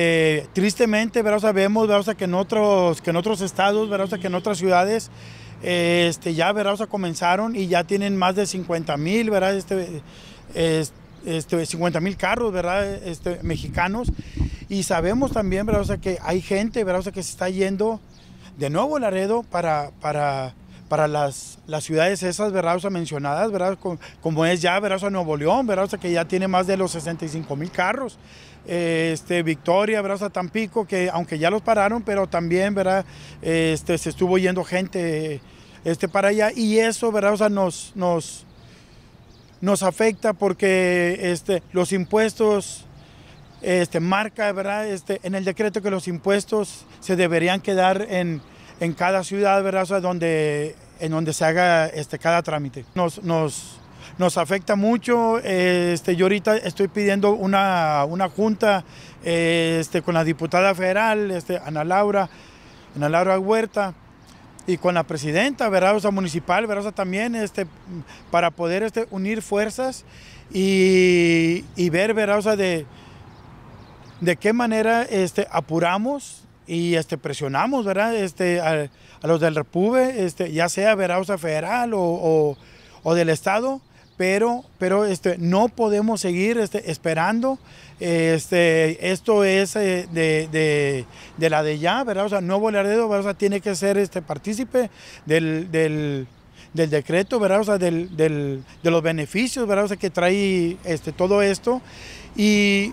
Eh, tristemente, ¿verdad? sabemos que, en otros, que en otros estados, ¿verdad? que en otras ciudades este, ya ¿verdad? comenzaron y ya tienen más de 50 mil ¿verdad? Este, este 50 mil carros ¿verdad? Este, mexicanos. Y sabemos también ¿verdad? sea, que hay gente ¿verdad? que se está yendo de nuevo Laredo para, para para las, las ciudades esas, ¿verdad? O sea, mencionadas, ¿verdad? Como, es ya, ¿verdad? Nuevo León, ¿verdad? que ya tiene más de los 65 mil carros. este, Victoria, ¿verdad? O sea, Tampico, que aunque ya los pararon, pero también, ¿verdad? este, se estuvo yendo gente este, para allá y eso, ¿verdad? O sea, nos, nos, nos afecta porque este, los impuestos este, marca, ¿verdad? Este, en el decreto que los impuestos se deberían quedar en en cada ciudad, ¿verdad? donde, en donde se haga este, cada trámite. Nos, nos, nos afecta mucho. Este, yo ahorita estoy pidiendo una, junta este, con la diputada federal, este, Ana Laura, Ana Laura Huerta, y con la presidenta, ¿verdad? municipal, ¿verdad? también este, para poder este, unir fuerzas y, ver, ¿verdad? de, de qué manera este, apuramos y este, presionamos ¿verdad? Este, a, los del Repube, este, ya sea Verauza Federal o, del Estado, pero, pero este, no podemos seguir este, esperando. Este, esto es eh, de, la de ya, ¿verdad? O sea, Nuevo ¿verdad? O tiene que ser este, partícipe del, decreto, ¿verdad? O sea, de los beneficios, ¿verdad? que trae este, todo esto y,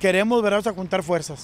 queremos, ¿verdad? O sea, juntar fuerzas.